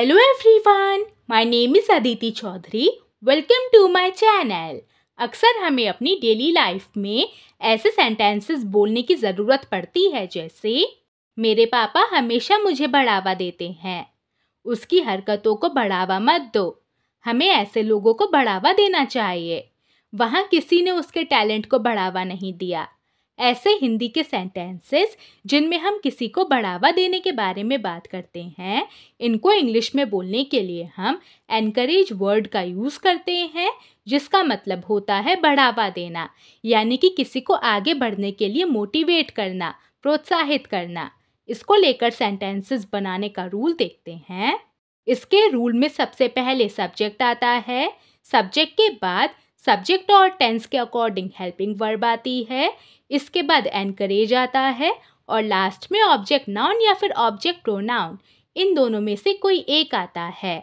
Hello everyone my name is Aditi Chaudhary welcome to my channel अक्सर हमें अपनी डेली लाइफ में ऐसे सेंटेंसेस बोलने की ज़रूरत पड़ती है जैसे मेरे पापा हमेशा मुझे बढ़ावा देते हैं उसकी हरकतों को बढ़ावा मत दो हमें ऐसे लोगों को बढ़ावा देना चाहिए वहाँ किसी ने उसके टैलेंट को बढ़ावा नहीं दिया ऐसे हिंदी के सेंटेंसेस जिनमें हम किसी को बढ़ावा देने के बारे में बात करते हैं इनको इंग्लिश में बोलने के लिए हम एनकरेज वर्ड का यूज़ करते हैं जिसका मतलब होता है बढ़ावा देना यानी कि किसी को आगे बढ़ने के लिए मोटिवेट करना प्रोत्साहित करना इसको लेकर सेंटेंसेस बनाने का रूल देखते हैं इसके रूल में सबसे पहले सब्जेक्ट आता है सब्जेक्ट के बाद सब्जेक्ट और टेंस के अकॉर्डिंग हेल्पिंग वर्ब आती है इसके बाद एनकरेज आता है और लास्ट में ऑब्जेक्ट नाउन या फिर ऑब्जेक्ट प्रोनाउन इन दोनों में से कोई एक आता है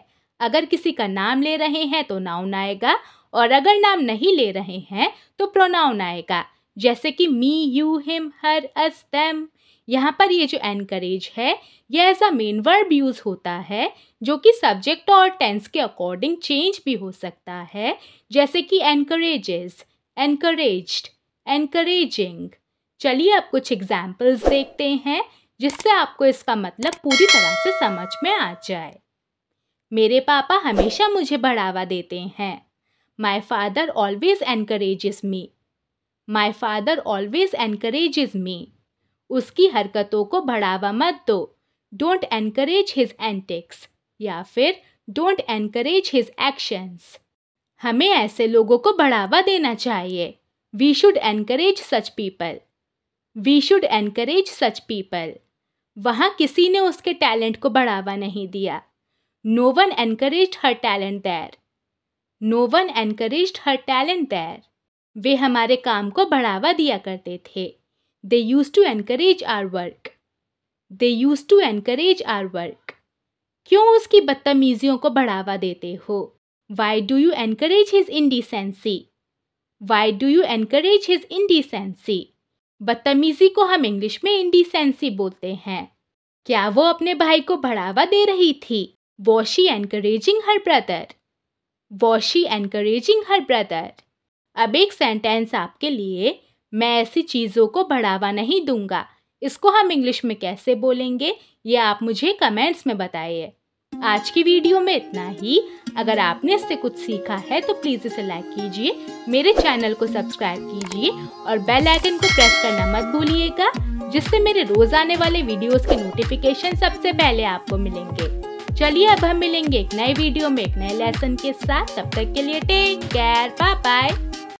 अगर किसी का नाम ले रहे हैं तो नाउन आएगा और अगर नाम नहीं ले रहे हैं तो प्रोनाउन आएगा जैसे कि me you him her us them यहाँ पर ये जो एनकरेज है ये as a main verb use होता है जो कि सब्जेक्ट और टेंस के अकॉर्डिंग चेंज भी हो सकता है जैसे कि एनकरेजेस एनकरेज एनकरेजिंग चलिए आप कुछ एग्जाम्पल्स देखते हैं जिससे आपको इसका मतलब पूरी तरह से समझ में आ जाए मेरे पापा हमेशा मुझे बढ़ावा देते हैं my father always encourage me my father always encourage me उसकी हरकतों को बढ़ावा मत दो डोंट एनकरेज हिज एंटिक्स या फिर डोंट एनकरेज हिज एक्शंस हमें ऐसे लोगों को बढ़ावा देना चाहिए we should encourage such people we should encourage such people वहाँ किसी ने उसके टैलेंट को बढ़ावा नहीं दिया no one encourage her talent there no one encourage her talent there वे हमारे काम को बढ़ावा दिया करते थे They used to encourage our work. They used to encourage our work. क्यों उसकी बदतमीजियों को बढ़ावा देते हो Why do you encourage his indecency? Why do you encourage his indecency? बदतमीजी को हम इंग्लिश में इंडिसेंसी बोलते हैं क्या वो अपने भाई को बढ़ावा दे रही थी was she encouraging her brother was she encouraging her brother अब एक सेंटेंस आपके लिए मैं ऐसी चीज़ों को बढ़ावा नहीं दूंगा इसको हम इंग्लिश में कैसे बोलेंगे ये आप मुझे कमेंट्स में बताइए आज की वीडियो में इतना ही अगर आपने इससे कुछ सीखा है तो प्लीज़ इसे लाइक कीजिए मेरे चैनल को सब्सक्राइब कीजिए और बेल आइकन को प्रेस करना मत भूलिएगा जिससे मेरे रोज आने वाले वीडियोस के नोटिफिकेशन सबसे पहले आपको मिलेंगे चलिए अब हम मिलेंगे एक नए वीडियो में एक नए लेसन के साथ तब तक के लिए टेक केयर बाय बाय